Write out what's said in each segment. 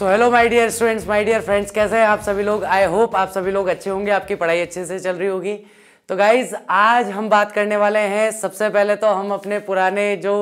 So hello my dear students my dear friends कैसे हैं आप सभी लोग आई होप आप सभी लोग अच्छे होंगे आपकी पढ़ाई अच्छे से चल रही होगी तो गाइज आज हम बात करने वाले हैं सबसे पहले तो हम अपने पुराने जो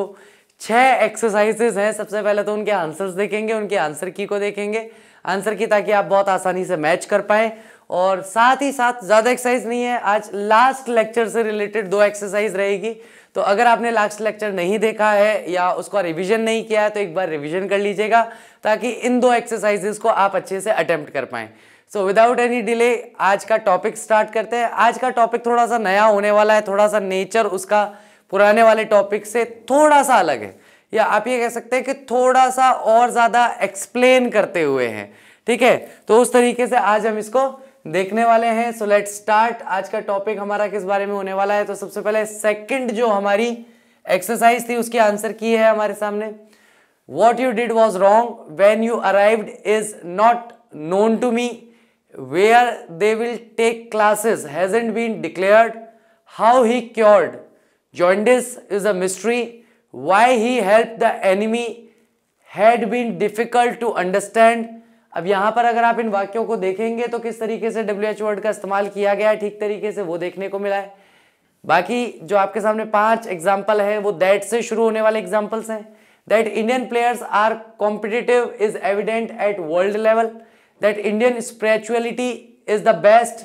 छः एक्सरसाइजेज हैं सबसे पहले तो उनके आंसर्स देखेंगे उनके आंसर की को देखेंगे आंसर की ताकि आप बहुत आसानी से मैच कर पाएँ और साथ ही साथ ज़्यादा एक्सरसाइज नहीं है आज लास्ट लेक्चर से रिलेटेड दो एक्सरसाइज रहेगी तो अगर आपने लास्ट लेक्चर नहीं देखा है या उसका रिवीजन नहीं किया है तो एक बार रिवीजन कर लीजिएगा ताकि इन दो एक्सरसाइजेस को आप अच्छे से अटैम्प्ट कर पाएँ सो विदाउट एनी डिले आज का टॉपिक स्टार्ट करते हैं आज का टॉपिक थोड़ा सा नया होने वाला है थोड़ा सा नेचर उसका पुराने वाले टॉपिक से थोड़ा सा अलग है या आप ये कह सकते हैं कि थोड़ा सा और ज़्यादा एक्सप्लेन करते हुए हैं ठीक है तो उस तरीके से आज हम इसको देखने वाले हैं सो लेट स्टार्ट आज का टॉपिक हमारा किस बारे में होने वाला है तो सबसे पहले सेकंड जो हमारी एक्सरसाइज थी उसके आंसर की है हमारे सामने what you did was wrong when you arrived is not known to me where they will take classes hasn't been declared how he cured jaundice is a mystery why he help the enemy had been difficult to understand अब यहाँ पर अगर आप इन वाक्यों को देखेंगे तो किस तरीके से डब्ल्यू एच वर्ड का इस्तेमाल किया गया है ठीक तरीके से वो देखने को मिला है बाकी जो आपके सामने पांच एग्जाम्पल हैं वो दैट से शुरू होने वाले एग्जाम्पल्स हैं that Indian players are competitive is evident at world level that Indian spirituality is the best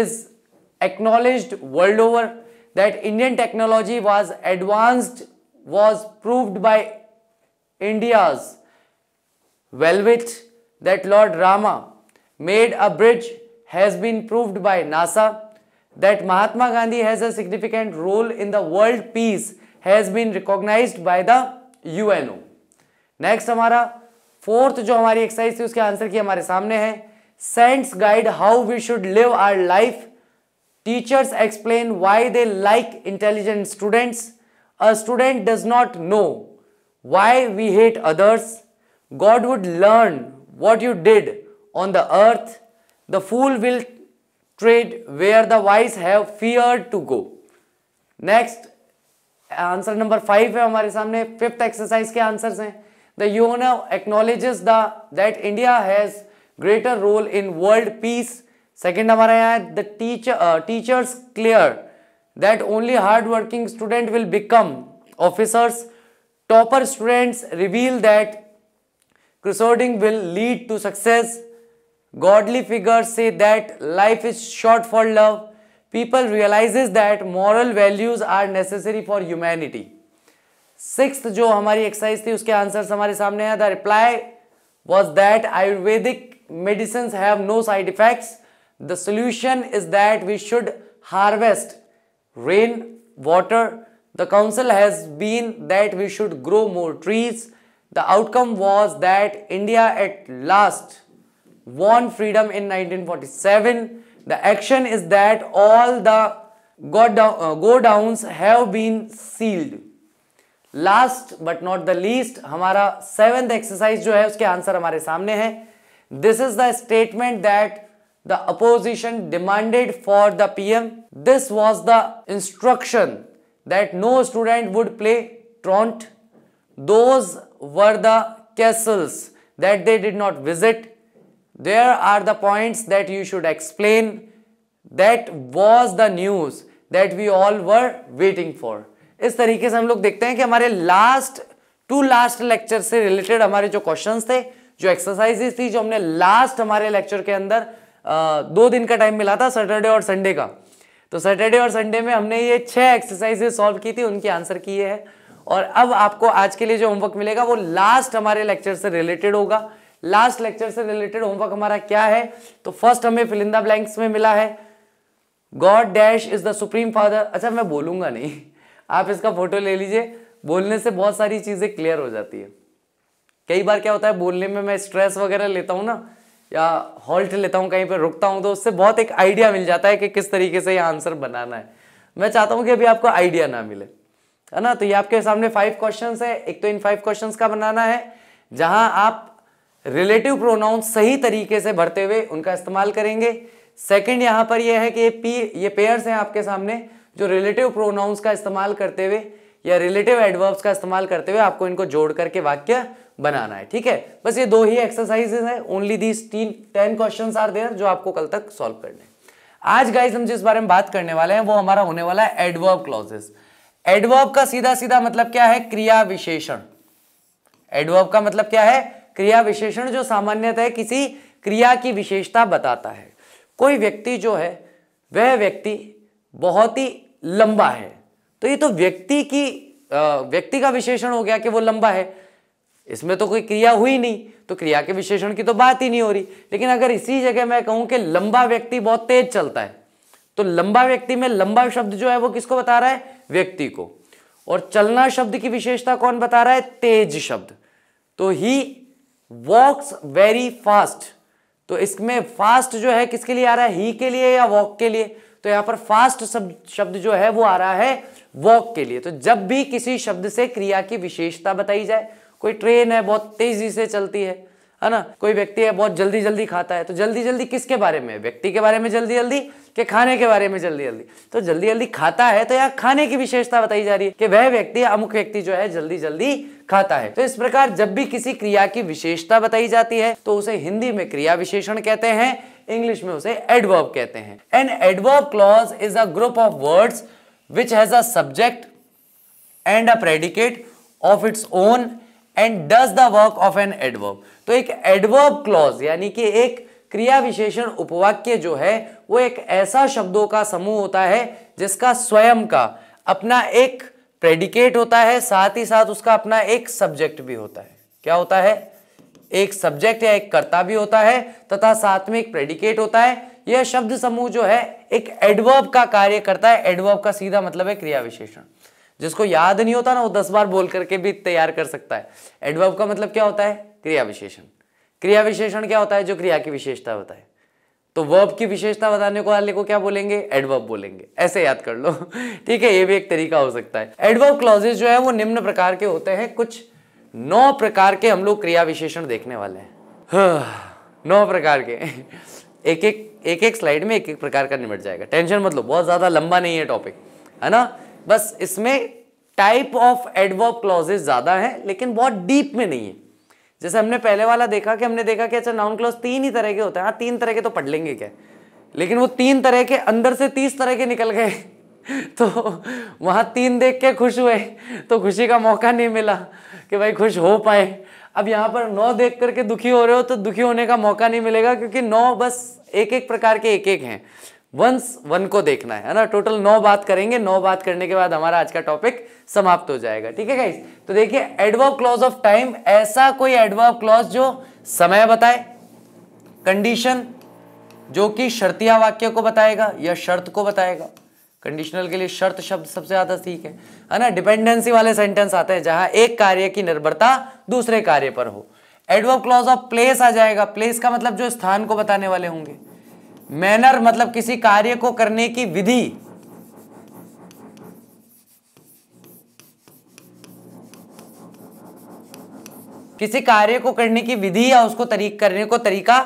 is acknowledge world over that Indian technology was advanced was proved by India's well with that Lord Rama made a bridge has been proved by NASA, that Mahatma Gandhi has a significant role in the world peace has been recognized by the UNO. Next हमारा fourth जो हमारी exercise थी उसके answer की हमारे सामने है Saints guide how we should live our life. Teachers explain why they like intelligent students. A student does not know why we hate others god would learn what you did on the earth, the fool will trade where the wise have feared to go. Next, answer number five है हमारे सामने fifth exercise answers The UN acknowledges the that India has greater role in world peace. Second हमारा यहाँ the teacher uh, teachers clear that only hardworking student will become officers. Topper students reveal that crusading will lead to success. Godly figures say that life is short for love. People realizes that moral values are necessary for humanity. Sixth, जो हमारी exercise थी उसके answers हमारे सामने हैं. The reply was that Ayurvedic medicines have no side effects. The solution is that we should harvest rain water. The council has been that we should grow more trees. The outcome was that India at last won freedom in 1947. The action is that all the go uh, downs have been sealed. Last but not the least, our seventh exercise, which is the answer in front of us. This is the statement that the opposition demanded for the PM. This was the instruction that no student would play tront. Those were the castles that they did not visit. There are the points that you should explain. That was the news that we all were waiting for. इस तरीके से हम लोग देखते हैं कि हमारे last to last lecture से रिलेटेड हमारे जो क्वेश्चंस थे जो एक्सरसाइजेस थी जो हमने लास्ट हमारे लेक्चर के अंदर आ, दो दिन का टाइम मिला था सैटरडे और संडे का तो सैटरडे और संडे में हमने ये छह एक्सरसाइजेस सॉल्व की थी उनकी आंसर की ये है और अब आपको आज के लिए जो होमवर्क मिलेगा वो लास्ट हमारे लेक्चर से रिलेटेड होगा लास्ट लेक्चर से रिलेटेड होमवर्क हमारा क्या है तो फर्स्ट हमें फिलिंदा ब्लैंक्स में मिला है God dash is the supreme father अच्छा मैं बोलूंगा नहीं आप इसका फोटो ले लीजिए बोलने से बहुत सारी चीज़ें क्लियर हो जाती है कई बार क्या होता है बोलने में मैं स्ट्रेस वगैरह लेता हूँ ना या हॉल्ट लेता हूँ कहीं पर रुकता हूँ तो उससे बहुत एक आइडिया मिल जाता है कि किस तरीके से ये आंसर बनाना है मैं चाहता हूँ कि अभी आपको आइडिया ना मिले है ना तो ये आपके सामने फाइव क्वेश्चन है एक तो इन फाइव क्वेश्चन का बनाना है जहां आप रिलेटिव प्रोनाउन सही तरीके से भरते हुए उनका इस्तेमाल करेंगे सेकंड यहां पर यह है कि ये पी ये पेयर्स हैं आपके सामने जो रिलेटिव प्रोनाउंस का इस्तेमाल करते हुए या रिलेटिव एडवर्ब्स का इस्तेमाल करते हुए आपको इनको जोड़ करके वाक्य बनाना है ठीक है बस ये दो ही एक्सरसाइजेस हैं ओनली दीज तीन टेन क्वेश्चन आर देयर जो आपको कल तक सॉल्व करने आज गाइज हम जिस बारे में बात करने वाले हैं वो हमारा होने वाला है एडवर्ब क्लॉजेस एडवर्ब का सीधा सीधा मतलब क्या है क्रिया विशेषण एडवर्ब का मतलब क्या है क्रिया विशेषण जो सामान्यतः किसी क्रिया की विशेषता बताता है कोई व्यक्ति जो है वह व्यक्ति बहुत ही लंबा है तो ये तो व्यक्ति की व्यक्ति का विशेषण हो गया कि वो लंबा है इसमें तो कोई क्रिया हुई नहीं तो क्रिया के विशेषण की तो बात ही नहीं हो रही लेकिन अगर इसी जगह मैं कहूं कि लंबा व्यक्ति बहुत तेज चलता है तो लंबा व्यक्ति में लंबा शब्द जो है वो किसको बता रहा है व्यक्ति को और चलना शब्द की विशेषता कौन बता रहा है तेज शब्द तो ही वॉक्स वेरी फास्ट तो इसमें फास्ट जो है किसके लिए आ रहा है ही के लिए या वॉक के लिए तो यहां पर फास्ट शब्द जो है वो आ रहा है वॉक के लिए तो जब भी किसी शब्द से क्रिया की विशेषता बताई जाए कोई ट्रेन है बहुत तेजी से चलती है है ना कोई व्यक्ति है बहुत जल्दी जल्दी खाता है तो जल्दी जल्दी किसके बारे में व्यक्ति के बारे में जल्दी जल्दी के खाने के बारे में जल्दी जल्दी तो जल्दी जल्दी खाता है तो यहाँ खाने की विशेषता बताई जा रही है कि वह व्यक्ति अमुक व्यक्ति जो है जल्दी जल्दी खाता है तो इस प्रकार जब भी किसी क्रिया की विशेषता बताई जाती है तो उसे हिंदी में क्रिया विशेषण कहते हैं इंग्लिश में उसे एडवर्ब कहते हैं an adverb clause is a group of words which has a subject and a predicate of its own and does the work of an adverb तो एक एडवर्ब क्लॉज यानी कि एक क्रिया विशेषण उपवाक्य जो है वो एक ऐसा शब्दों का समूह होता है जिसका स्वयं का अपना एक प्रेडिकेट होता है साथ ही साथ उसका अपना एक सब्जेक्ट भी होता है क्या होता है एक सब्जेक्ट या एक कर्ता भी होता है तथा साथ में एक प्रेडिकेट होता है यह शब्द समूह जो है एक एडवर्ब का कार्य करता है एडवर्ब का सीधा मतलब है क्रिया विशेषण जिसको याद नहीं होता ना वो दस बार बोल करके भी तैयार कर सकता है एडवर्ब का मतलब क्या होता है क्रिया विशेषण क्रिया विशेषण क्या होता है जो क्रिया की विशेषता होता है तो वर्ब की विशेषता बताने को वाले को क्या बोलेंगे एडवर्ब बोलेंगे ऐसे याद कर लो ठीक है ये भी एक तरीका हो सकता है एडवर्ब क्लॉजेज जो है वो निम्न प्रकार के होते हैं कुछ नौ प्रकार के हम लोग क्रिया विशेषण देखने वाले हैं हाँ, नौ प्रकार के एक एक एक एक स्लाइड में एक एक प्रकार का निमट जाएगा टेंशन मतलब बहुत ज़्यादा लंबा नहीं है टॉपिक है ना बस इसमें टाइप ऑफ एडवर्ब क्लॉजेस ज़्यादा हैं लेकिन बहुत डीप में नहीं है जैसे हमने पहले वाला देखा कि हमने देखा कि अच्छा नाउन क्लॉज तीन ही तरह के होते हैं हाँ तीन तरह के तो पढ़ लेंगे क्या लेकिन वो तीन तरह के अंदर से तीस तरह के निकल गए तो वहाँ तीन देख के खुश हुए तो खुशी का मौका नहीं मिला कि भाई खुश हो पाए अब यहाँ पर नौ देख करके दुखी हो रहे हो तो दुखी होने का मौका नहीं मिलेगा क्योंकि नौ बस एक एक प्रकार के एक एक हैं वंस वन को देखना है ना टोटल नौ बात करेंगे नौ बात करने के बाद हमारा आज का टॉपिक समाप्त हो जाएगा ठीक है गाइस तो देखिए एडवर्ब क्लॉज ऑफ टाइम ऐसा कोई एडवर्ब क्लॉज जो समय बताए कंडीशन जो कि शर्तिया वाक्य को बताएगा या शर्त को बताएगा कंडीशनल के लिए शर्त शब्द सबसे ज्यादा ठीक है है ना डिपेंडेंसी वाले सेंटेंस आते हैं जहां एक कार्य की निर्भरता दूसरे कार्य पर हो एडवर्ब क्लॉज ऑफ प्लेस आ जाएगा प्लेस का मतलब जो स्थान को बताने वाले होंगे मैनर मतलब किसी कार्य को करने की विधि किसी कार्य को करने की विधि या उसको तरीक करने को तरीका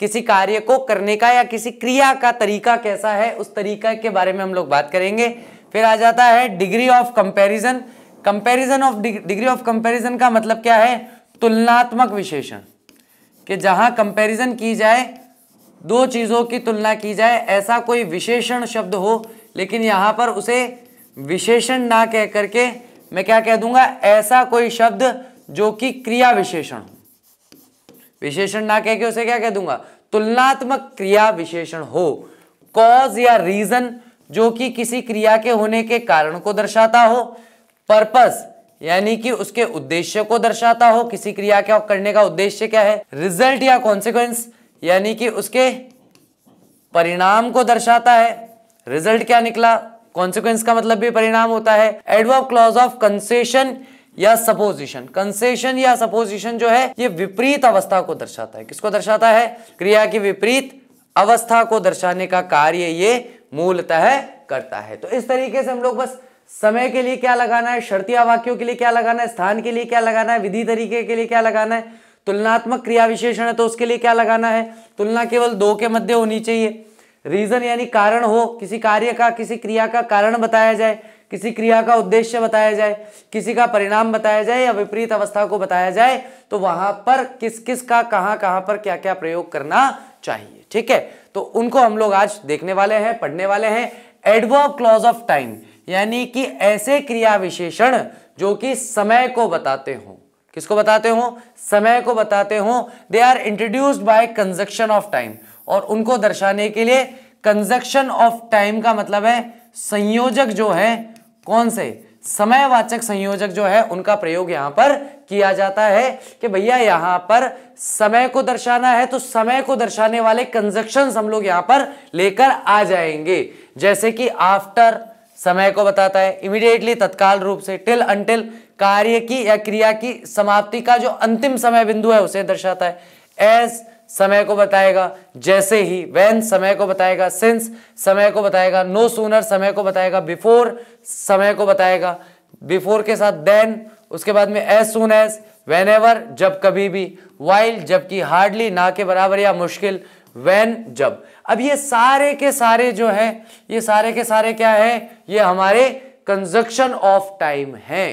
किसी कार्य को करने का या किसी क्रिया का तरीका कैसा है उस तरीका के बारे में हम लोग बात करेंगे फिर आ जाता है degree of comparison comparison of degree of comparison का मतलब क्या है तुलनात्मक विशेषण कि जहां कंपैरिजन की जाए दो चीज़ों की तुलना की जाए ऐसा कोई विशेषण शब्द हो लेकिन यहां पर उसे विशेषण ना कह करके मैं क्या कह दूंगा ऐसा कोई शब्द जो कि क्रिया विशेषण हो विशेषण ना कह के उसे क्या कह दूंगा तुलनात्मक क्रिया विशेषण हो कॉज या रीजन जो कि किसी क्रिया के होने के कारण को दर्शाता हो पर्पस यानी कि उसके उद्देश्य को दर्शाता हो किसी क्रिया के करने का उद्देश्य क्या है रिजल्ट या कॉन्सिक्वेंस यानी कि उसके परिणाम को दर्शाता है रिजल्ट क्या निकला कॉन्सिक्वेंस का मतलब भी परिणाम होता है एडवर्ब क्लॉज ऑफ कंसेशन या सपोजिशन कंसेशन या सपोजिशन जो है ये विपरीत अवस्था को दर्शाता है किसको दर्शाता है क्रिया की विपरीत अवस्था को दर्शाने का कार्य ये मूलतः करता है तो इस तरीके से हम लोग बस समय के लिए क्या लगाना है शर्तिया वाक्यों के लिए क्या लगाना है स्थान के लिए क्या लगाना है विधि तरीके के लिए क्या लगाना है तुलनात्मक क्रिया विशेषण है तो उसके लिए क्या लगाना है तुलना केवल दो के मध्य होनी चाहिए रीजन यानी कारण हो किसी कार्य का किसी क्रिया का कारण बताया जाए किसी क्रिया का उद्देश्य बताया जाए किसी का परिणाम बताया जाए या विपरीत अवस्था को बताया जाए तो वहां पर किस किस का कहां कहां पर क्या क्या प्रयोग करना चाहिए ठीक है तो उनको हम लोग आज देखने वाले हैं पढ़ने वाले हैं एडवर्ब क्लॉज ऑफ टाइम यानी कि ऐसे क्रिया विशेषण जो कि समय को बताते हो किसको बताते हो समय को बताते हो they are introduced by conjunction of time और उनको दर्शाने के लिए कंजक्शन ऑफ टाइम का मतलब है संयोजक जो है कौन से समयवाचक संयोजक जो है उनका प्रयोग यहां पर किया जाता है कि भैया यहां पर समय को दर्शाना है तो समय को दर्शाने वाले कंजक्शन हम लोग यहां पर लेकर आ जाएंगे जैसे कि आफ्टर समय को बताता है इमीडिएटली तत्काल रूप से टिल अंटिल कार्य की या क्रिया की समाप्ति का जो अंतिम समय बिंदु है उसे दर्शाता है एस समय को बताएगा जैसे ही वैन समय को बताएगा सिंस समय को बताएगा नो सूनर समय को बताएगा बिफोर समय को बताएगा बिफोर के साथ देन उसके बाद में as soon as whenever जब कभी भी वाइल जबकि हार्डली ना के बराबर या मुश्किल वैन जब अब ये सारे के सारे जो है ये सारे के सारे क्या है ये हमारे कंजक्शन ऑफ टाइम हैं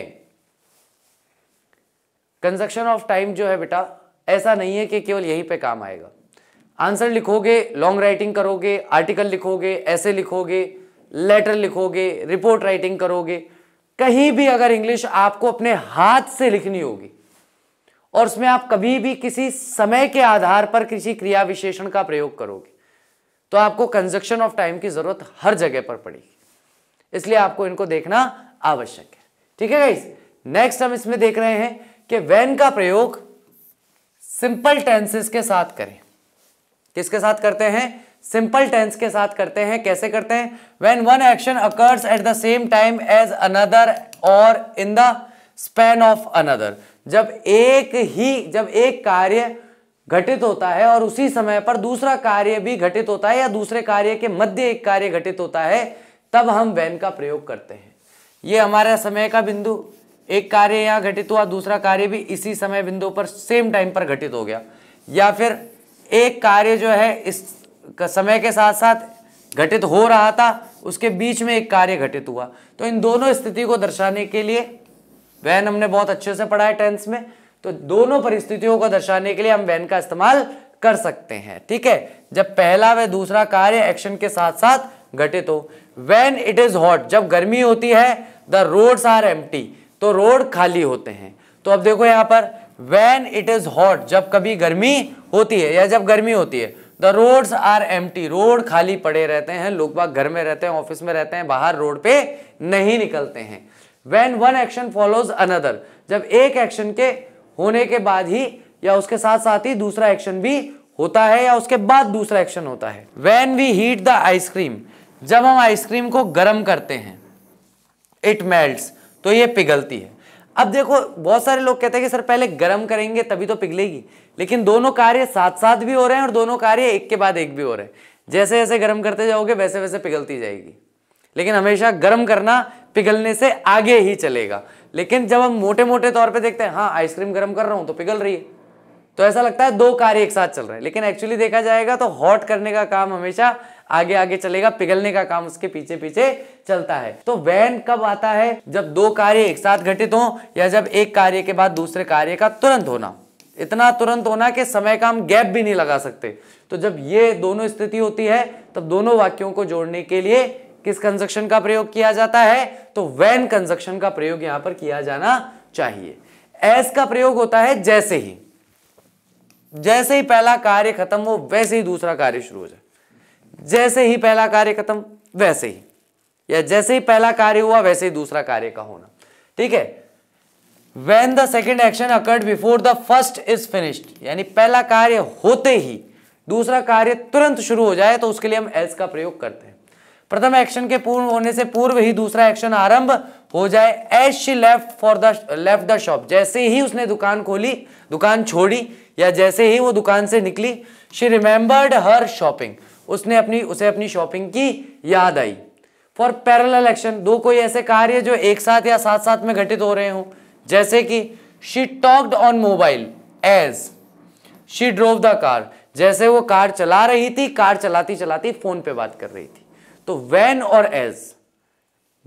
कंजक्शन ऑफ टाइम जो है बेटा ऐसा नहीं है कि केवल यहीं पे काम आएगा आंसर लिखोगे लॉन्ग राइटिंग करोगे आर्टिकल लिखोगे ऐसे लिखोगे लेटर लिखोगे रिपोर्ट राइटिंग करोगे कहीं भी अगर इंग्लिश आपको अपने हाथ से लिखनी होगी और उसमें आप कभी भी किसी समय के आधार पर किसी क्रिया विशेषण का प्रयोग करोगे तो आपको कंजक्शन ऑफ टाइम की जरूरत हर जगह पर पड़ेगी इसलिए आपको इनको देखना आवश्यक है ठीक है गाइस नेक्स्ट हम इसमें देख रहे हैं कि वैन का प्रयोग सिंपल टेंसेस के साथ करें किसके साथ करते हैं सिंपल टेंस के साथ करते हैं कैसे करते हैं when one action occurs at the same time as another और in the span of another जब एक ही जब एक कार्य घटित होता है और उसी समय पर दूसरा कार्य भी घटित होता है या दूसरे कार्य के मध्य एक कार्य घटित होता है तब हम वैन का प्रयोग करते हैं ये हमारा समय का बिंदु एक कार्य यहाँ घटित हुआ दूसरा कार्य भी इसी समय बिंदु पर सेम टाइम पर घटित हो गया या फिर एक कार्य जो है इस समय के साथ साथ घटित हो रहा था उसके बीच में एक कार्य घटित हुआ तो इन दोनों स्थिति को दर्शाने के लिए वैन हमने बहुत अच्छे से पढ़ा है टेंस में तो दोनों परिस्थितियों को दर्शाने के लिए हम वैन का इस्तेमाल कर सकते हैं ठीक है जब पहला व दूसरा कार्य एक्शन के साथ साथ घटित हो वैन इट इज हॉट जब गर्मी होती है द रोड्स आर एम्प्टी तो रोड खाली होते हैं तो अब देखो यहाँ पर वैन इट इज हॉट जब कभी गर्मी होती है या जब गर्मी होती है द रोड्स आर एम रोड खाली पड़े रहते हैं लोग बाग घर में रहते हैं ऑफिस में रहते हैं बाहर रोड पे नहीं निकलते हैं when one action follows another जब एक एक्शन के होने के बाद ही या उसके साथ साथ ही दूसरा एक्शन भी होता है या उसके बाद दूसरा एक्शन होता है when we eat the ice cream जब हम आइसक्रीम को गर्म करते हैं इट मेल्ट्स तो ये पिघलती है अब देखो बहुत सारे लोग कहते हैं कि सर पहले गर्म करेंगे तभी तो पिघलेगी लेकिन दोनों कार्य साथ साथ भी हो रहे हैं और दोनों कार्य एक के बाद एक भी हो रहे हैं जैसे जैसे गर्म करते जाओगे वैसे वैसे पिघलती जाएगी लेकिन हमेशा गर्म करना पिघलने से आगे ही चलेगा लेकिन जब हम मोटे मोटे तौर पे देखते हैं हाँ आइसक्रीम गर्म कर रहा हूँ तो पिघल रही है तो ऐसा लगता है दो कार्य एक साथ चल रहे हैं लेकिन एक्चुअली देखा जाएगा तो हॉट करने का काम हमेशा आगे आगे चलेगा पिघलने का काम उसके पीछे पीछे चलता है तो वैन कब आता है जब दो कार्य एक साथ घटित हो या जब एक कार्य के बाद दूसरे कार्य का तुरंत होना इतना तुरंत होना कि समय का हम गैप भी नहीं लगा सकते तो जब ये दोनों स्थिति होती है तब दोनों वाक्यों को जोड़ने के लिए किस कंजक्शन का प्रयोग किया जाता है तो वैन कंजक्शन का प्रयोग यहां पर किया जाना चाहिए एस का प्रयोग होता है जैसे ही जैसे ही पहला कार्य खत्म हो वैसे ही दूसरा कार्य शुरू हो जाए जैसे ही पहला कार्य खत्म वैसे ही या जैसे ही पहला कार्य हुआ वैसे ही दूसरा कार्य का होना ठीक है when the second action occurred before the first is finished यानी पहला कार्य होते ही दूसरा कार्य तुरंत शुरू हो जाए तो उसके लिए हम एस का प्रयोग करते हैं प्रथम एक्शन के पूर्ण होने से पूर्व ही दूसरा एक्शन आरंभ हो जाए as she left for the left the shop जैसे ही उसने दुकान खोली दुकान छोड़ी या जैसे ही वो दुकान से निकली शी रिमेंबर्ड हर शॉपिंग उसने अपनी उसे अपनी शॉपिंग की याद आई फॉर पैरल एक्शन दो कोई ऐसे कार्य जो एक साथ या साथ साथ में घटित हो रहे हों जैसे कि she talked on mobile as she drove the car जैसे वो कार चला रही थी कार चलाती चलाती फोन पे बात कर रही थी तो वैन और एज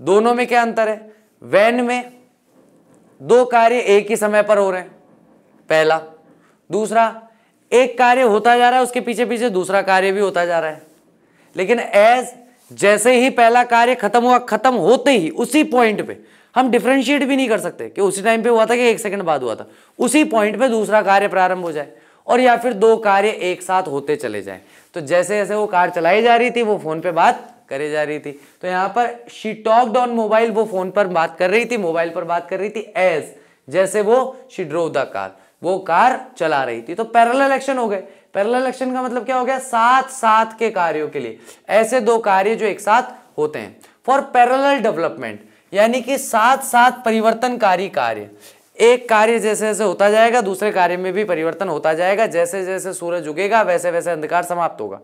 दोनों में क्या अंतर है वैन में दो कार्य एक ही समय पर हो रहे हैं पहला दूसरा एक कार्य होता जा रहा है उसके पीछे पीछे दूसरा कार्य भी होता जा रहा है लेकिन एज जैसे ही पहला कार्य खत्म हुआ खत्म होते ही उसी पॉइंट पे हम डिफ्रेंशिएट भी नहीं कर सकते कि उसी टाइम पे हुआ था कि एक सेकंड बाद हुआ था उसी पॉइंट पे दूसरा कार्य प्रारंभ हो जाए और या फिर दो कार्य एक साथ होते चले जाएं तो जैसे जैसे वो कार चलाई जा रही थी वो फोन पे बात करे जा रही थी तो यहां पर शी टॉक्ड ऑन मोबाइल वो फोन पर बात कर रही थी मोबाइल पर बात कर रही थी एज जैसे वो शी ड्रोव द कार वो कार चला रही थी तो पैरल इलेक्शन हो गए पैरल इलेक्शन का मतलब क्या हो गया साथ साथ के कार्यों के लिए ऐसे दो कार्य जो एक साथ होते हैं फॉर पैरल डेवलपमेंट यानी कि साथ साथ परिवर्तनकारी कार्य एक कार्य जैसे जैसे होता जाएगा दूसरे कार्य में भी परिवर्तन होता जाएगा जैसे जैसे सूरज उगेगा वैसे वैसे अंधकार समाप्त होगा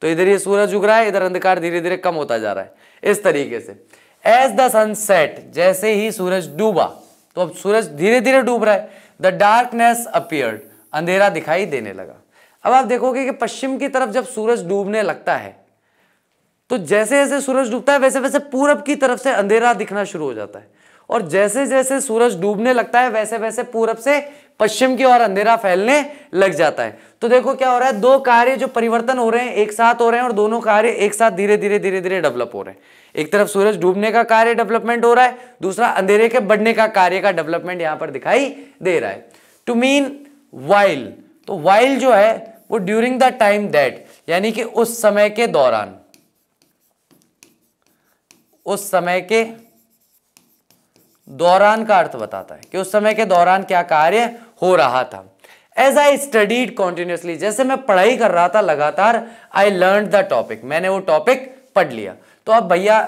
तो इधर ये सूरज उग रहा है इधर अंधकार धीरे धीरे कम होता जा रहा है इस तरीके से एज द सनसेट जैसे ही सूरज डूबा तो अब सूरज धीरे धीरे डूब रहा है द डार्कनेस अपियर्ड अंधेरा दिखाई देने लगा अब आप देखोगे कि पश्चिम की तरफ जब सूरज डूबने लगता है तो जैसे जैसे सूरज डूबता है वैसे वैसे पूरब की तरफ से अंधेरा दिखना शुरू हो जाता है और जैसे जैसे सूरज डूबने लगता है वैसे वैसे पूरब से पश्चिम की ओर अंधेरा फैलने लग जाता है तो देखो क्या हो रहा है दो कार्य जो परिवर्तन हो रहे हैं एक साथ हो रहे हैं और दोनों कार्य एक साथ धीरे धीरे धीरे धीरे डेवलप हो रहे हैं एक तरफ सूरज डूबने का कार्य डेवलपमेंट हो रहा है दूसरा अंधेरे के बढ़ने का कार्य का डेवलपमेंट यहां पर दिखाई दे रहा है टू मीन वाइल तो वाइल जो है वो ड्यूरिंग द टाइम दैट यानी कि उस समय के दौरान उस समय के दौरान का अर्थ बताता है कि उस समय के दौरान क्या कार्य हो रहा था एज आई स्टडीड कॉन्टिन्यूसली जैसे मैं पढ़ाई कर रहा था लगातार आई लर्न द टॉपिक मैंने वो टॉपिक पढ़ लिया तो अब भैया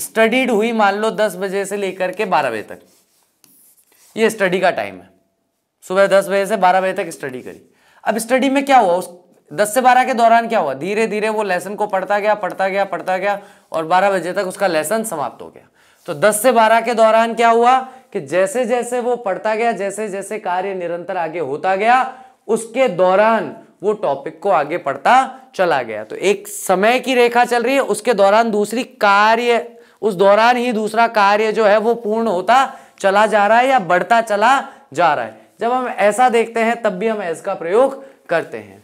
स्टडीड हुई मान लो दस बजे से लेकर के बारह बजे तक ये स्टडी का टाइम है सुबह दस बजे से बारह बजे तक स्टडी करी अब स्टडी में क्या हुआ उस दस से बारह के दौरान क्या हुआ धीरे धीरे वो लेसन को पढ़ता गया पढ़ता गया पढ़ता गया और बारह बजे तक उसका लेसन समाप्त हो गया तो दस से बारह के दौरान क्या हुआ कि जैसे जैसे वो पढ़ता गया जैसे जैसे कार्य निरंतर आगे होता गया उसके दौरान वो टॉपिक को आगे पढ़ता चला गया तो एक समय की रेखा चल रही है उसके दौरान दूसरी कार्य उस दौरान ही दूसरा कार्य जो है वो पूर्ण होता चला जा रहा है या बढ़ता चला जा रहा है जब हम ऐसा देखते हैं तब भी हम एज का प्रयोग करते हैं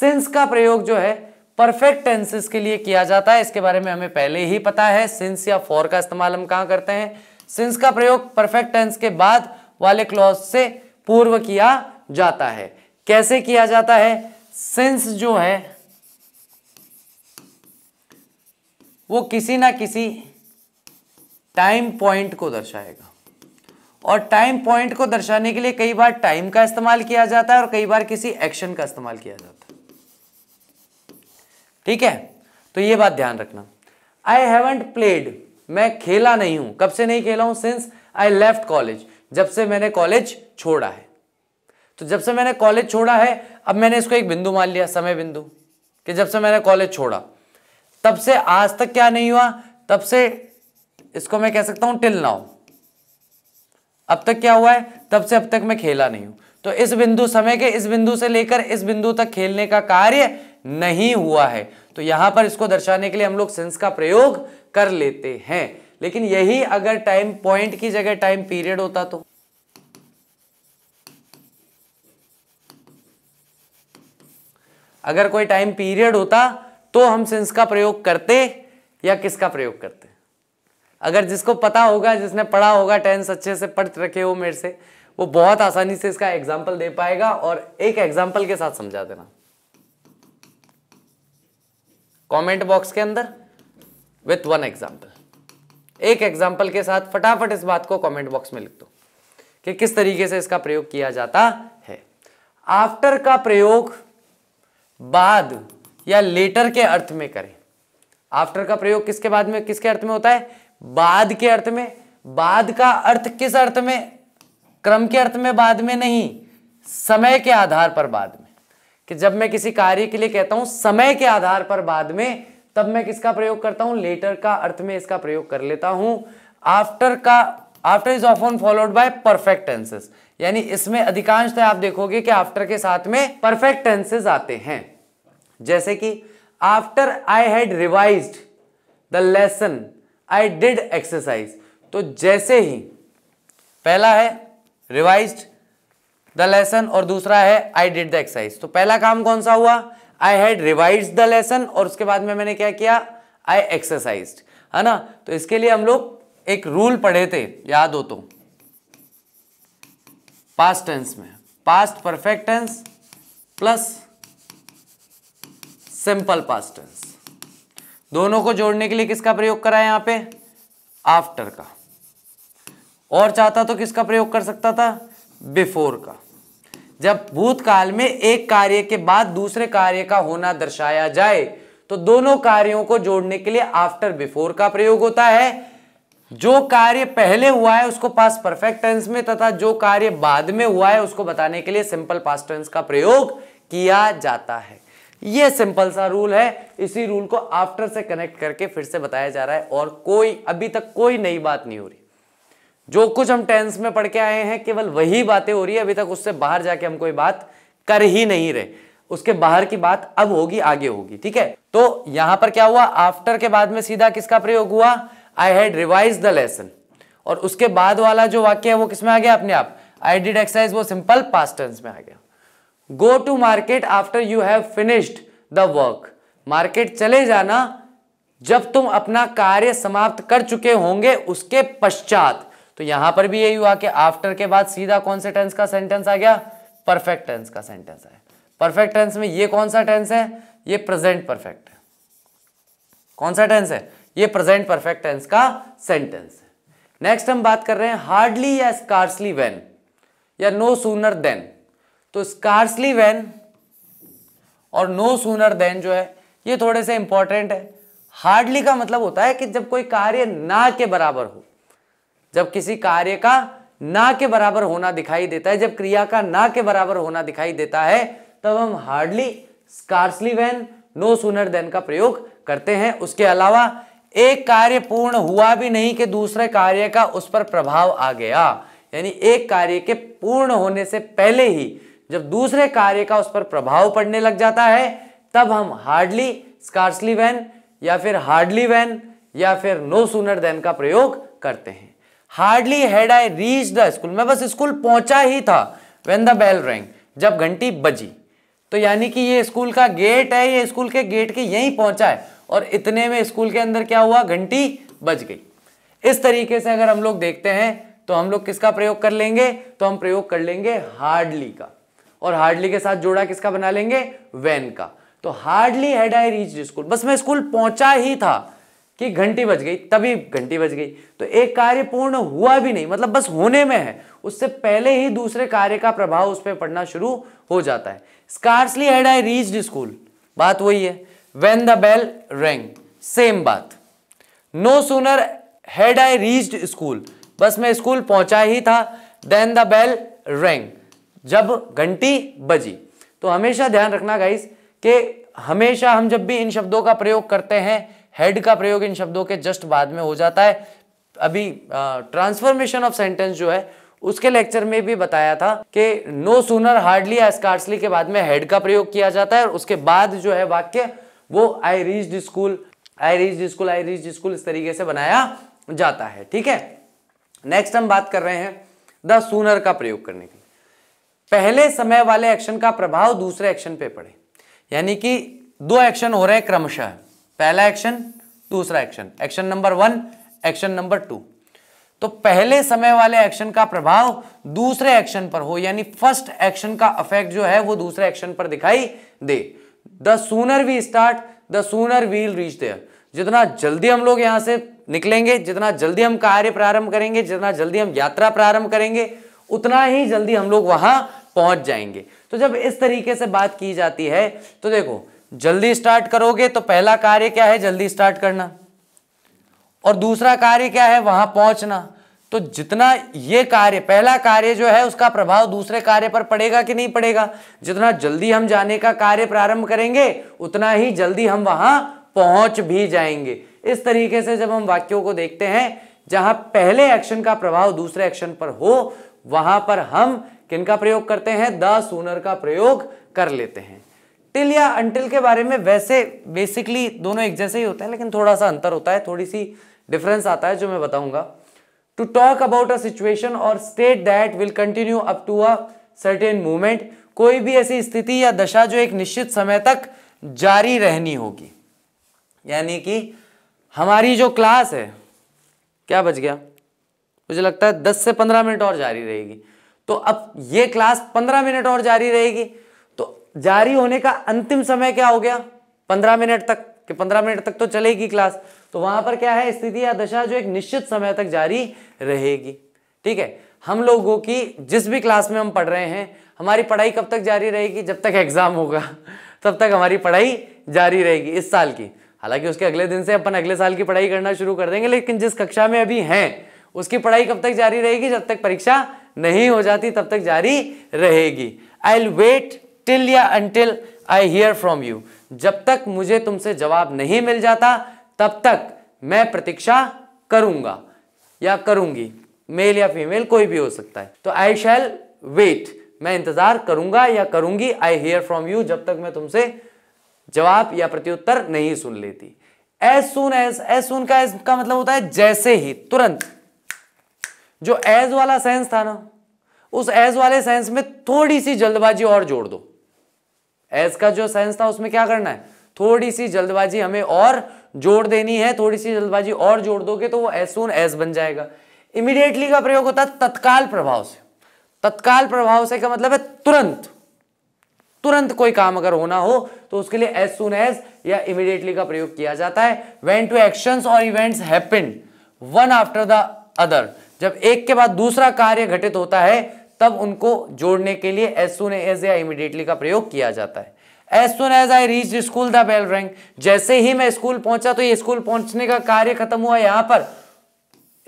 सिंस का प्रयोग जो है परफेक्ट टेंसेस के लिए किया जाता है इसके बारे में हमें पहले ही पता है सिंस या फॉर का इस्तेमाल हम कहाँ करते हैं सिंस का प्रयोग परफेक्ट टेंस के बाद वाले क्लॉज से पूर्व किया जाता है कैसे किया जाता है सिंस जो है वो किसी ना किसी टाइम पॉइंट को दर्शाएगा और टाइम पॉइंट को दर्शाने के लिए कई बार टाइम का इस्तेमाल किया जाता है और कई बार किसी एक्शन का इस्तेमाल किया जाता है ठीक है तो ये बात ध्यान रखना आई हैवेंट प्लेड मैं खेला नहीं हूं कब से नहीं खेला हूं सिंस आई लेफ्ट कॉलेज जब से मैंने कॉलेज छोड़ा है तो जब से मैंने कॉलेज छोड़ा है अब मैंने इसको एक बिंदु मान लिया समय बिंदु कि जब से मैंने कॉलेज छोड़ा तब से आज तक क्या नहीं हुआ तब से इसको मैं कह सकता हूं टिल नाउ अब तक क्या हुआ है तब से अब तक मैं खेला नहीं हूं तो इस बिंदु समय के इस बिंदु से लेकर इस बिंदु तक खेलने का कार्य नहीं हुआ है तो यहां पर इसको दर्शाने के लिए हम लोग सेंस का प्रयोग कर लेते हैं लेकिन यही अगर टाइम पॉइंट की जगह टाइम पीरियड होता तो अगर कोई टाइम पीरियड होता तो हम सेंस का प्रयोग करते या किसका प्रयोग करते अगर जिसको पता होगा जिसने पढ़ा होगा टेंस अच्छे से पढ़ रखे हो मेरे से वो बहुत आसानी से इसका एग्जाम्पल दे पाएगा और एक एग्जाम्पल के साथ समझा देना कमेंट बॉक्स के अंदर विथ वन एग्जांपल एक एग्जांपल के साथ फटाफट इस बात को कमेंट बॉक्स में लिख दो कि किस तरीके से इसका प्रयोग किया जाता है आफ्टर का प्रयोग बाद या लेटर के अर्थ में करें आफ्टर का प्रयोग किसके बाद में किसके अर्थ में होता है बाद के अर्थ में बाद का अर्थ किस अर्थ में क्रम के अर्थ में बाद में नहीं समय के आधार पर बाद कि जब मैं किसी कार्य के लिए कहता हूं समय के आधार पर बाद में तब मैं किसका प्रयोग करता हूं लेटर का अर्थ में इसका प्रयोग कर लेता हूं आफ्टर का after is often followed by perfect tenses यानी इसमें अधिकांशतः आप देखोगे कि आफ्टर के साथ में परफेक्ट टेंसेज आते हैं जैसे कि after I had revise the lesson I did exercise तो जैसे ही पहला है रिवाइज द लेसन और दूसरा है आई डिड द एक्सरसाइज तो पहला काम कौन सा हुआ I had revise the lesson और उसके बाद में मैंने क्या किया आई एक्सरसाइज है ना तो इसके लिए हम लोग एक रूल पढ़े थे याद हो तो पास्ट टेंस में past perfect tense plus simple past tense दोनों को जोड़ने के लिए किसका प्रयोग करा यहां पे आफ्टर का और चाहता तो किसका प्रयोग कर सकता था बिफोर का जब भूतकाल में एक कार्य के बाद दूसरे कार्य का होना दर्शाया जाए तो दोनों कार्यों को जोड़ने के लिए आफ्टर बिफोर का प्रयोग होता है जो कार्य पहले हुआ है उसको पास परफेक्ट टेंस में तथा जो कार्य बाद में हुआ है उसको बताने के लिए सिंपल पास टेंस का प्रयोग किया जाता है यह सिंपल सा रूल है इसी रूल को आफ्टर से कनेक्ट करके फिर से बताया जा रहा है और कोई अभी तक कोई नई बात नहीं हो रही जो कुछ हम टेंस में पढ़ के आए हैं केवल वही बातें हो रही है अभी तक उससे बाहर जाके हम कोई बात कर ही नहीं रहे उसके बाहर की बात अब होगी आगे होगी ठीक है तो यहां पर क्या हुआ आफ्टर के बाद में सीधा किसका प्रयोग हुआ I had revise the lesson और उसके बाद वाला जो वाक्य है वो किसमें आ गया अपने आप आई डिड एक्सरसाइज वो सिंपल पास्ट टेंस में आ गया go to market after you have finished the work market चले जाना जब तुम अपना कार्य समाप्त कर चुके होंगे उसके पश्चात तो यहां पर भी यही हुआ कि आफ्टर के बाद सीधा कौन से टेंस का सेंटेंस आ गया परफेक्ट टेंस का सेंटेंस है परफेक्ट टेंस में ये कौन सा टेंस है ये प्रेजेंट परफेक्ट है कौन सा टेंस है ये प्रेजेंट परफेक्ट टेंस का सेंटेंस है नेक्स्ट हम बात कर रहे हैं हार्डली या स्कार्सली वेन या नो सूनर देन तो स्कार्सली वेन और नो सूनर देन जो है ये थोड़े से इंपॉर्टेंट है हार्डली का मतलब होता है कि जब कोई कार्य ना के बराबर हो जब किसी कार्य का ना के बराबर होना दिखाई देता है जब क्रिया का ना के बराबर होना दिखाई देता है तब हम hardly scarcely when no sooner than का प्रयोग करते हैं उसके अलावा एक कार्य पूर्ण हुआ भी नहीं कि दूसरे कार्य का उस पर प्रभाव आ गया यानी एक कार्य के पूर्ण होने से पहले ही जब दूसरे कार्य का उस पर प्रभाव पड़ने लग जाता है तब हम हार्डली स्कार्सली वैन या फिर हार्डली वैन या फिर नो सुनर देन का प्रयोग करते हैं hardly had I reach the school मैं बस स्कूल पहुंचा ही था वेन द बेल रैंग जब घंटी बजी तो यानी कि ये स्कूल का गेट है ये स्कूल के गेट के यहीं पहुंचा है और इतने में स्कूल के अंदर क्या हुआ घंटी बज गई इस तरीके से अगर हम लोग देखते हैं तो हम लोग किसका प्रयोग कर लेंगे तो हम प्रयोग कर लेंगे हार्डली का और हार्डली के साथ जोड़ा किसका बना लेंगे वैन का तो hardly had I reach school बस मैं स्कूल पहुंचा ही था कि घंटी बज गई तभी घंटी बज गई तो एक कार्य पूर्ण हुआ भी नहीं मतलब बस होने में है उससे पहले ही दूसरे कार्य का प्रभाव उस पर पड़ना शुरू हो जाता है scarcely had I reach school बात वही है when the bell rang same बात no sooner had I reach school बस मैं स्कूल पहुंचा ही था देन द बेल रेंग जब घंटी बजी तो हमेशा ध्यान रखना गाइस कि हमेशा हम जब भी इन शब्दों का प्रयोग करते हैं हेड का प्रयोग इन शब्दों के जस्ट बाद में हो जाता है अभी ट्रांसफॉर्मेशन ऑफ सेंटेंस जो है उसके लेक्चर में भी बताया था कि नो सुनर हार्डली या स्कार्सली के बाद में हेड का प्रयोग किया जाता है और उसके बाद जो है वाक्य वो I reach school I reach school I reach school इस तरीके से बनाया जाता है ठीक है नेक्स्ट हम बात कर रहे हैं द सूनर का प्रयोग करने के लिए पहले समय वाले एक्शन का प्रभाव दूसरे एक्शन पे पड़े यानी कि दो एक्शन हो रहे हैं क्रमशः पहला एक्शन दूसरा action action number one action number two तो पहले समय वाले एक्शन का प्रभाव दूसरे एक्शन पर हो यानी फर्स्ट एक्शन का अफेक्ट जो है वो दूसरे एक्शन पर दिखाई दे the sooner we start the sooner we'll reach there जितना जल्दी हम लोग यहां से निकलेंगे जितना जल्दी हम कार्य प्रारंभ करेंगे जितना जल्दी हम यात्रा प्रारंभ करेंगे उतना ही जल्दी हम लोग वहां पहुंच जाएंगे तो जब इस तरीके से बात की जाती है तो देखो जल्दी स्टार्ट करोगे तो पहला कार्य क्या है जल्दी स्टार्ट करना और दूसरा कार्य क्या है वहां पहुंचना तो जितना ये कार्य पहला कार्य जो है उसका प्रभाव दूसरे कार्य पर पड़ेगा कि नहीं पड़ेगा जितना जल्दी हम जाने का कार्य प्रारंभ करेंगे उतना ही जल्दी हम वहां पहुंच भी जाएंगे इस तरीके से जब हम वाक्यों को देखते हैं जहां पहले एक्शन का प्रभाव दूसरे एक्शन पर हो वहां पर हम किनका प्रयोग करते हैं द सूनर का प्रयोग कर लेते हैं टिल या अंटिल के बारे में वैसे बेसिकली दोनों एक जैसे ही होते हैं लेकिन थोड़ा सा अंतर होता है थोड़ी सी डिफरेंस आता है जो मैं बताऊंगा to talk about a situation और state that will continue up to a certain moment कोई भी ऐसी स्थिति या दशा जो एक निश्चित समय तक जारी रहनी होगी यानी कि हमारी जो क्लास है क्या बच गया मुझे लगता है दस से पंद्रह मिनट और जारी रहेगी तो अब ये क्लास पंद्रह मिनट और जारी रहेगी जारी होने का अंतिम समय क्या हो गया पंद्रह मिनट तक कि पंद्रह मिनट तक तो चलेगी क्लास तो वहां पर क्या है स्थिति या दशा जो एक निश्चित समय तक जारी रहेगी ठीक है हम लोगों की जिस भी क्लास में हम पढ़ रहे हैं हमारी पढ़ाई कब तक जारी रहेगी जब तक एग्जाम होगा तब तक हमारी पढ़ाई जारी रहेगी इस साल की हालांकि उसके अगले दिन से अपन अगले साल की पढ़ाई करना शुरू कर देंगे लेकिन जिस कक्षा में अभी हैं उसकी पढ़ाई कब तक जारी रहेगी जब तक परीक्षा नहीं हो जाती तब तक जारी रहेगी आई विल वेट टिल या until I hear from you जब तक मुझे तुमसे जवाब नहीं मिल जाता तब तक मैं प्रतीक्षा करूंगा या करूंगी मेल या फीमेल कोई भी हो सकता है तो आई शैल वेट मैं इंतजार करूंगा या करूंगी आई हियर फ्रॉम यू जब तक मैं तुमसे जवाब या प्रत्युत्तर नहीं सुन लेती as soon as as soon का एज का मतलब होता है जैसे ही तुरंत जो एज वाला सेंस था ना उस एज वाले सेंस में थोड़ी सी जल्दबाजी और जोड़ दो एस का जो सेंस था उसमें क्या करना है थोड़ी सी जल्दबाजी हमें और जोड़ देनी है थोड़ी सी जल्दबाजी और जोड़ दोगे तो वो एज सुन बन जाएगा इमिडिएटली का प्रयोग होता है तत्काल प्रभाव से तत्काल प्रभाव से का मतलब है तुरंत तुरंत कोई काम अगर होना हो तो उसके लिए एज सुन एज या इमिडिएटली का प्रयोग किया जाता है वेन टू एक्शन और events happen one after the other जब एक के बाद दूसरा कार्य घटित होता है तब उनको जोड़ने के लिए एज सुन एज या इमिडिएटली का प्रयोग किया जाता है as soon as I reach school the bell rang जैसे ही मैं स्कूल पहुंचा तो ये स्कूल पहुंचने का कार्य खत्म हुआ यहां पर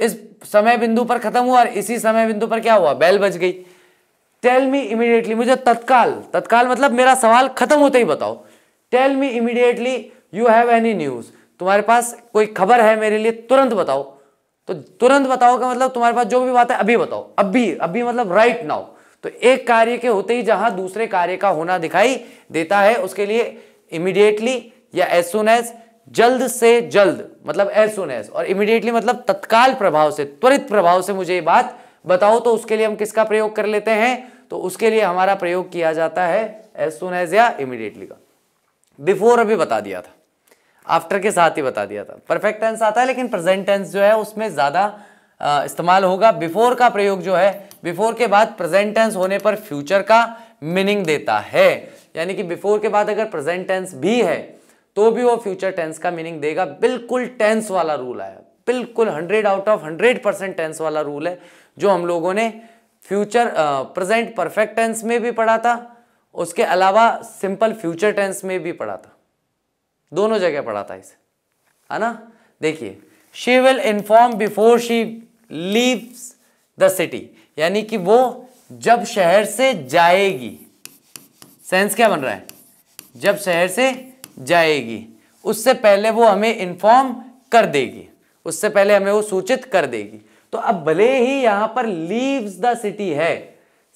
इस समय बिंदु पर खत्म हुआ और इसी समय बिंदु पर क्या हुआ बैल बज गई टेल मी इमिडिएटली मुझे तत्काल तत्काल मतलब मेरा सवाल खत्म होते ही बताओ tell me immediately you have any news तुम्हारे पास कोई खबर है मेरे लिए तुरंत बताओ तो तुरंत बताओ का मतलब तुम्हारे पास जो भी बात है अभी बताओ अभी अभी मतलब राइट नाउ तो एक कार्य के होते ही जहां दूसरे कार्य का होना दिखाई देता है उसके लिए इमिडिएटली या एज सुन एज जल्द से जल्द मतलब एज सुन एज और इमिडिएटली मतलब तत्काल प्रभाव से त्वरित प्रभाव से मुझे ये बात बताओ तो उसके लिए हम किसका प्रयोग कर लेते हैं तो उसके लिए हमारा प्रयोग किया जाता है एज सुन एज या इमिडिएटली का बिफोर अभी बता दिया था आफ्टर के साथ ही बता दिया था परफेक्ट टेंस आता है लेकिन प्रेजेंट टेंस जो है उसमें ज़्यादा इस्तेमाल होगा बिफोर का प्रयोग जो है बिफोर के बाद प्रेजेंट टेंस होने पर फ्यूचर का मीनिंग देता है यानी कि बिफोर के बाद अगर प्रेजेंट टेंस भी है तो भी वो फ्यूचर टेंस का मीनिंग देगा बिल्कुल टेंस वाला रूल आया बिल्कुल hundred out of hundred percent tense वाला रूल है जो हम लोगों ने फ्यूचर प्रेजेंट परफेक्ट टेंस में भी पढ़ा था उसके अलावा सिंपल फ्यूचर टेंस में भी पढ़ा था दोनों जगह पढ़ा था इसे है ना देखिए she will inform before she leaves the city यानी कि वो जब शहर से जाएगी सेंस क्या बन रहा है जब शहर से जाएगी उससे पहले वो हमें इन्फॉर्म कर देगी उससे पहले हमें वो सूचित कर देगी तो अब भले ही यहां पर लीव्स द सिटी है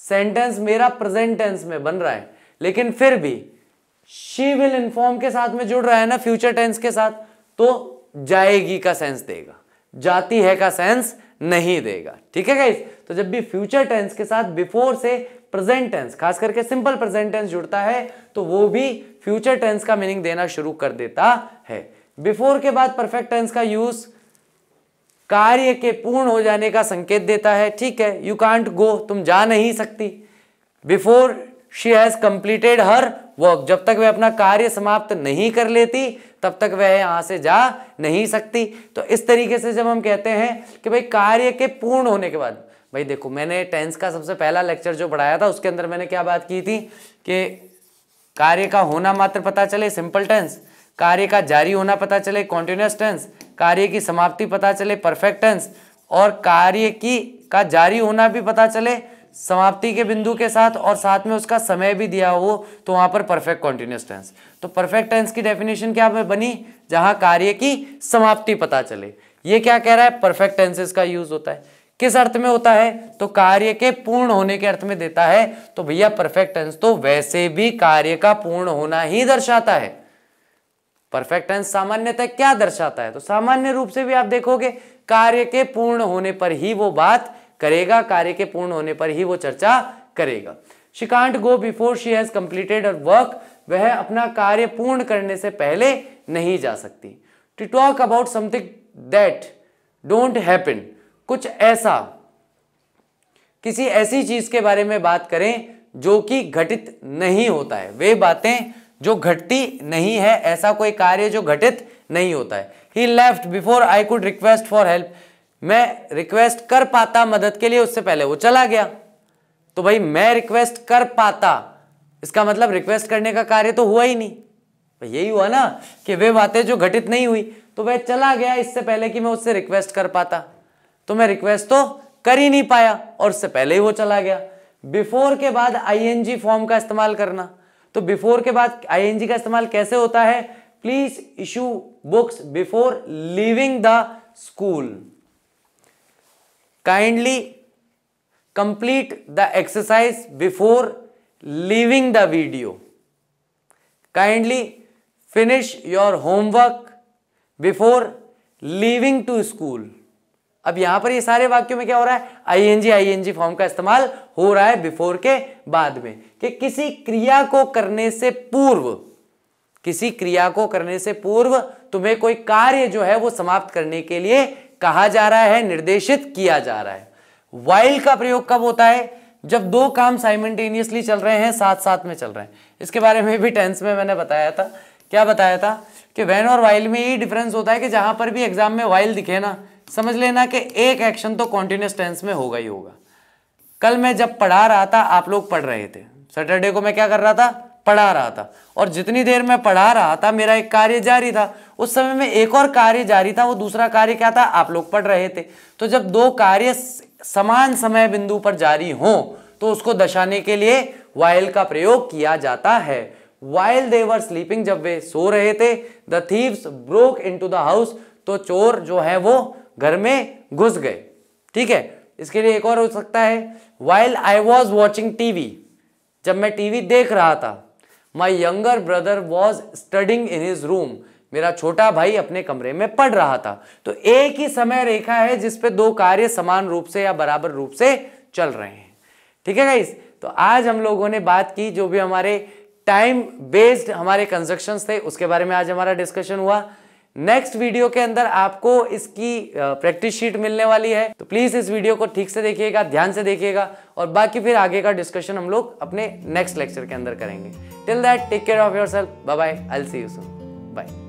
सेंटेंस मेरा प्रेजेंट टेंस में बन रहा है लेकिन फिर भी शी विल इन्फॉर्म के साथ में जुड़ रहा है ना फ्यूचर टेंस के साथ तो जाएगी का सेंस देगा जाती है का सेंस नहीं देगा ठीक है गाइस तो जब भी फ्यूचर टेंस के साथ बिफोर से प्रेजेंट टेंस खास करके सिंपल प्रेजेंट टेंस जुड़ता है तो वो भी फ्यूचर टेंस का मीनिंग देना शुरू कर देता है बिफोर के बाद परफेक्ट टेंस का यूज कार्य के पूर्ण हो जाने का संकेत देता है ठीक है यू कांट गो तुम जा नहीं सकती before she has completed her work जब तक वह अपना कार्य समाप्त नहीं कर लेती तब तक वह यहाँ से जा नहीं सकती तो इस तरीके से जब हम कहते हैं कि भाई कार्य के पूर्ण होने के बाद भाई देखो मैंने टेंस का सबसे पहला लेक्चर जो पढ़ाया था उसके अंदर मैंने क्या बात की थी कि कार्य का होना मात्र पता चले सिंपल टेंस कार्य का जारी होना पता चले कॉन्टिन्यूस टेंस कार्य की समाप्ति पता चले परफेक्ट टेंस और कार्य की का जारी होना भी पता चले समाप्ति के बिंदु के साथ और साथ में उसका समय भी दिया हो तो वहां पर परफेक्ट कॉन्टिन्यूस टेंस तो परफेक्ट टेंस की डेफिनेशन क्या बनी जहां कार्य की समाप्ति पता चले ये क्या कह रहा है परफेक्ट टेंसेस का यूज होता है किस अर्थ में होता है तो कार्य के पूर्ण होने के अर्थ में देता है तो भैया परफेक्ट टेंस तो वैसे भी कार्य का पूर्ण होना ही दर्शाता है परफेक्ट टेंस सामान्यतः क्या दर्शाता है तो सामान्य रूप से भी आप देखोगे कार्य के पूर्ण होने पर ही वो बात करेगा कार्य के पूर्ण होने पर ही वो चर्चा करेगा she can't go before she has completed और वर्क वह अपना कार्य पूर्ण करने से पहले नहीं जा सकती to talk about something that don't happen कुछ ऐसा किसी ऐसी चीज के बारे में बात करें जो कि घटित नहीं होता है वे बातें जो घटती नहीं है ऐसा कोई कार्य जो घटित नहीं होता है ही left before I could request for help मैं रिक्वेस्ट कर पाता मदद के लिए उससे पहले वो चला गया तो भाई मैं रिक्वेस्ट कर पाता इसका मतलब रिक्वेस्ट करने का कार्य तो हुआ ही नहीं यही हुआ ना कि वे बातें जो घटित नहीं हुई तो वह चला गया इससे पहले कि मैं उससे रिक्वेस्ट कर पाता तो मैं रिक्वेस्ट तो कर ही नहीं पाया और उससे पहले ही वो चला गया बिफोर के बाद आईएनजी फॉर्म का इस्तेमाल करना तो बिफोर के बाद आईएनजी का इस्तेमाल कैसे होता है please issue books before leaving the school kindly complete the exercise before leaving the video kindly finish your homework before leaving to school अब यहां पर ये सारे वाक्यों में क्या हो रहा है I N G I N G form का इस्तेमाल हो रहा है बिफोर के बाद में कि किसी क्रिया को करने से पूर्व किसी क्रिया को करने से पूर्व तुम्हें कोई कार्य जो है वो समाप्त करने के लिए कहा जा रहा है निर्देशित किया जा रहा है वाइल का प्रयोग कब होता है जब दो काम साइमेंटेनियसली चल रहे हैं साथ साथ में चल रहे हैं इसके बारे में भी टेंस में मैंने बताया था क्या बताया था कि वैन और वाइल में ये डिफरेंस होता है कि जहां पर भी एग्जाम में वाइल दिखे ना समझ लेना कि एक एक्शन तो कॉन्टिन्यूस टेंस में होगा ही होगा कल मैं जब पढ़ा रहा था आप लोग पढ़ रहे थे सैटरडे को मैं क्या कर रहा था पढ़ा रहा था और जितनी देर मैं पढ़ा रहा था मेरा एक कार्य जारी था उस समय में एक और कार्य जारी था वो दूसरा कार्य क्या था आप लोग पढ़ रहे थे तो जब दो कार्य समान समय बिंदु पर जारी हों तो उसको दर्शाने के लिए वाइल का प्रयोग किया जाता है वाइल देवर स्लीपिंग जब वे सो रहे थे the thieves broke into the house तो चोर जो है वो घर में घुस गए ठीक है इसके लिए एक और हो सकता है while I was watching TV जब मैं टीवी देख रहा था my younger brother was studying in his room मेरा छोटा भाई अपने कमरे में पढ़ रहा था तो एक ही समय रेखा है जिसपे दो कार्य समान रूप से या बराबर रूप से चल रहे हैं ठीक है गाइस तो आज हम लोगों ने बात की जो भी हमारे टाइम बेस्ड हमारे कंस्ट्रक्शंस थे उसके बारे में आज हमारा डिस्कशन हुआ नेक्स्ट वीडियो के अंदर आपको इसकी प्रैक्टिस शीट मिलने वाली है तो प्लीज़ इस वीडियो को ठीक से देखिएगा ध्यान से देखिएगा और बाकी फिर आगे का डिस्कशन हम लोग अपने नेक्स्ट लेक्चर के अंदर करेंगे till that take care of yourself bye I see you soon bye